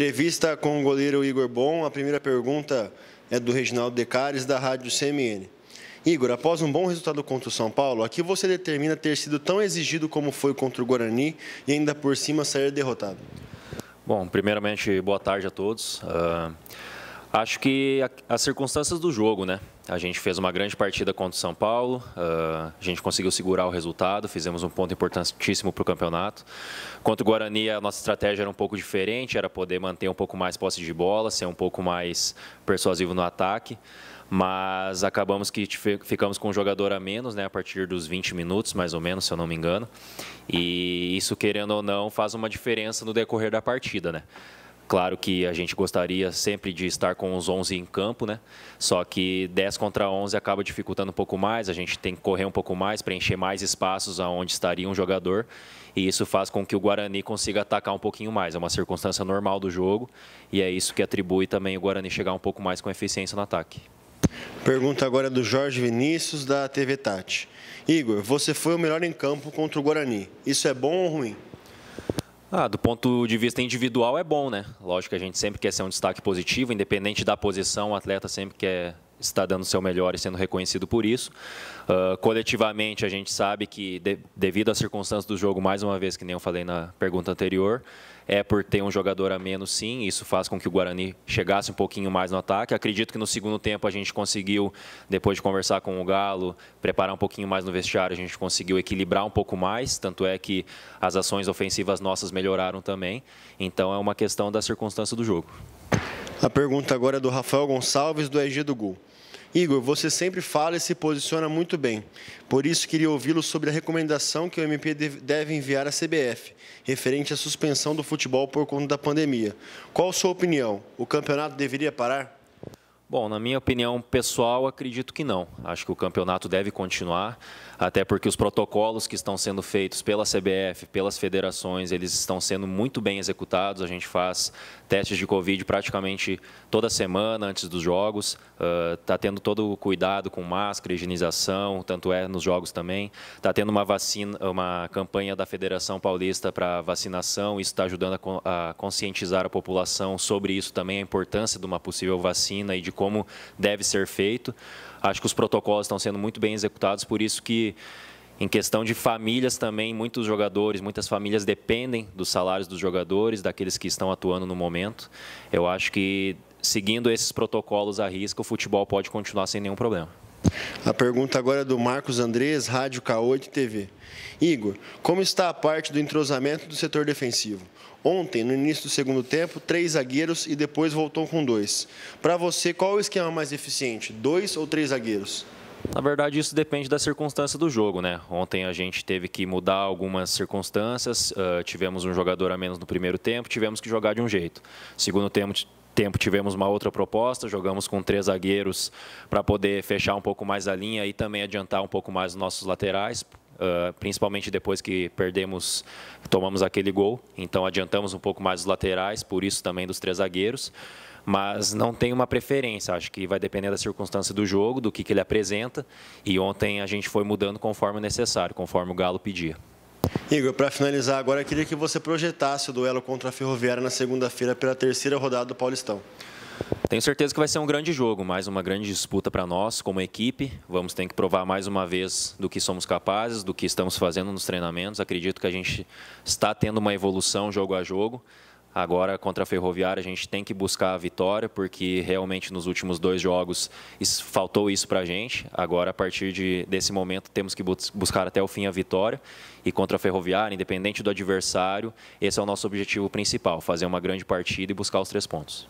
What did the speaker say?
Entrevista com o goleiro Igor Bom. A primeira pergunta é do Reginaldo Decares, da Rádio CMN. Igor, após um bom resultado contra o São Paulo, a que você determina ter sido tão exigido como foi contra o Guarani e ainda por cima sair derrotado? Bom, primeiramente, boa tarde a todos. Uh... Acho que as circunstâncias do jogo, né? A gente fez uma grande partida contra o São Paulo, uh, a gente conseguiu segurar o resultado, fizemos um ponto importantíssimo para o campeonato. Contra o Guarani, a nossa estratégia era um pouco diferente, era poder manter um pouco mais posse de bola, ser um pouco mais persuasivo no ataque, mas acabamos que ficamos com um jogador a menos, né? A partir dos 20 minutos, mais ou menos, se eu não me engano. E isso, querendo ou não, faz uma diferença no decorrer da partida, né? Claro que a gente gostaria sempre de estar com os 11 em campo, né? Só que 10 contra 11 acaba dificultando um pouco mais, a gente tem que correr um pouco mais, preencher mais espaços aonde estaria um jogador, e isso faz com que o Guarani consiga atacar um pouquinho mais. É uma circunstância normal do jogo, e é isso que atribui também o Guarani chegar um pouco mais com eficiência no ataque. Pergunta agora do Jorge Vinícius, da TV Tati. Igor, você foi o melhor em campo contra o Guarani. Isso é bom ou ruim? Ah, do ponto de vista individual é bom, né? Lógico que a gente sempre quer ser um destaque positivo, independente da posição, o atleta sempre quer está dando o seu melhor e sendo reconhecido por isso. Uh, coletivamente, a gente sabe que, de, devido às circunstâncias do jogo, mais uma vez, que nem eu falei na pergunta anterior, é por ter um jogador a menos, sim. Isso faz com que o Guarani chegasse um pouquinho mais no ataque. Acredito que no segundo tempo a gente conseguiu, depois de conversar com o Galo, preparar um pouquinho mais no vestiário, a gente conseguiu equilibrar um pouco mais. Tanto é que as ações ofensivas nossas melhoraram também. Então é uma questão da circunstância do jogo. A pergunta agora é do Rafael Gonçalves, do EG do Gol. Igor, você sempre fala e se posiciona muito bem. Por isso, queria ouvi-lo sobre a recomendação que o MP deve enviar à CBF, referente à suspensão do futebol por conta da pandemia. Qual a sua opinião? O campeonato deveria parar? Bom, na minha opinião pessoal, acredito que não. Acho que o campeonato deve continuar, até porque os protocolos que estão sendo feitos pela CBF, pelas federações, eles estão sendo muito bem executados. A gente faz testes de Covid praticamente toda semana antes dos jogos. Está ah, uh, tendo todo o cuidado com máscara, higienização, tanto é nos jogos também. Está tendo uma vacina, uma campanha da Federação Paulista para vacinação. Isso está ajudando a, a conscientizar a população sobre isso também, a importância de uma possível vacina e de como deve ser feito. Acho que os protocolos estão sendo muito bem executados, por isso que em questão de famílias também, muitos jogadores, muitas famílias dependem dos salários dos jogadores, daqueles que estão atuando no momento. Eu acho que seguindo esses protocolos à risca, o futebol pode continuar sem nenhum problema. A pergunta agora é do Marcos Andrés, Rádio K8 TV. Igor, como está a parte do entrosamento do setor defensivo? Ontem, no início do segundo tempo, três zagueiros e depois voltou com dois. Para você, qual é o esquema mais eficiente? Dois ou três zagueiros? Na verdade, isso depende da circunstância do jogo, né? Ontem a gente teve que mudar algumas circunstâncias, uh, tivemos um jogador a menos no primeiro tempo, tivemos que jogar de um jeito. Segundo tempo, tempo tivemos uma outra proposta, jogamos com três zagueiros para poder fechar um pouco mais a linha e também adiantar um pouco mais os nossos laterais, Uh, principalmente depois que perdemos, tomamos aquele gol. Então adiantamos um pouco mais os laterais, por isso também dos três zagueiros. Mas não tem uma preferência, acho que vai depender da circunstância do jogo, do que, que ele apresenta. E ontem a gente foi mudando conforme necessário, conforme o Galo pedia. Igor, para finalizar agora, queria que você projetasse o duelo contra a Ferroviária na segunda-feira pela terceira rodada do Paulistão. Tenho certeza que vai ser um grande jogo, mais uma grande disputa para nós como equipe. Vamos ter que provar mais uma vez do que somos capazes, do que estamos fazendo nos treinamentos. Acredito que a gente está tendo uma evolução jogo a jogo. Agora, contra a Ferroviária, a gente tem que buscar a vitória, porque realmente nos últimos dois jogos faltou isso para a gente. Agora, a partir de, desse momento, temos que buscar até o fim a vitória. E contra a Ferroviária, independente do adversário, esse é o nosso objetivo principal: fazer uma grande partida e buscar os três pontos.